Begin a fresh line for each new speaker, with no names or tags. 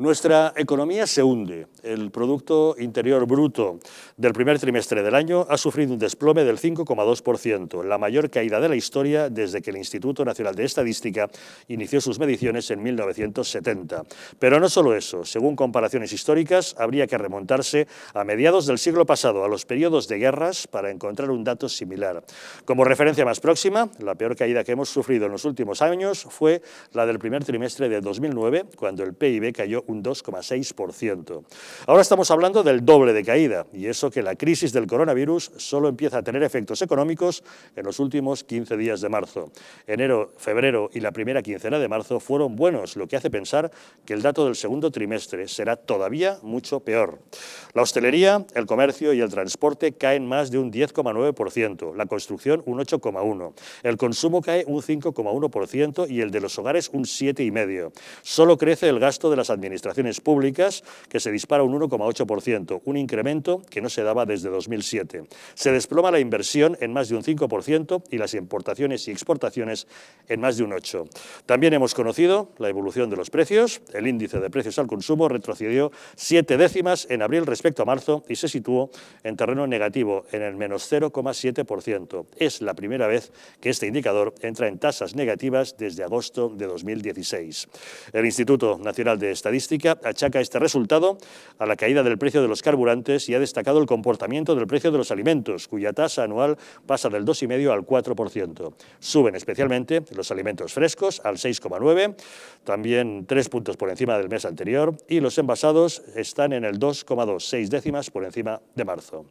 Nuestra economía se hunde. El Producto Interior Bruto del primer trimestre del año ha sufrido un desplome del 5,2%, la mayor caída de la historia desde que el Instituto Nacional de Estadística inició sus mediciones en 1970. Pero no solo eso, según comparaciones históricas, habría que remontarse a mediados del siglo pasado, a los periodos de guerras, para encontrar un dato similar. Como referencia más próxima, la peor caída que hemos sufrido en los últimos años fue la del primer trimestre de 2009, cuando el PIB cayó un 2,6%. Ahora estamos hablando del doble de caída, y eso que la crisis del coronavirus solo empieza a tener efectos económicos en los últimos 15 días de marzo. Enero, febrero y la primera quincena de marzo fueron buenos, lo que hace pensar que el dato del segundo trimestre será todavía mucho peor. La hostelería, el comercio y el transporte caen más de un 10,9%, la construcción un 8,1%, el consumo cae un 5,1% y el de los hogares un 7,5%. Solo crece el gasto de las administraciones públicas, que se dispara un 1,8%, un incremento que no se daba desde 2007. Se desploma la inversión en más de un 5% y las importaciones y exportaciones en más de un 8%. También hemos conocido la evolución de los precios. El índice de precios al consumo retrocedió siete décimas en abril respecto a marzo y se situó en terreno negativo, en el menos 0,7%. Es la primera vez que este indicador entra en tasas negativas desde agosto de 2016. El Instituto Nacional de Estadística estadística achaca este resultado a la caída del precio de los carburantes y ha destacado el comportamiento del precio de los alimentos, cuya tasa anual pasa del 2,5 al 4%. Suben especialmente los alimentos frescos al 6,9, también tres puntos por encima del mes anterior, y los envasados están en el 2,26 décimas por encima de marzo.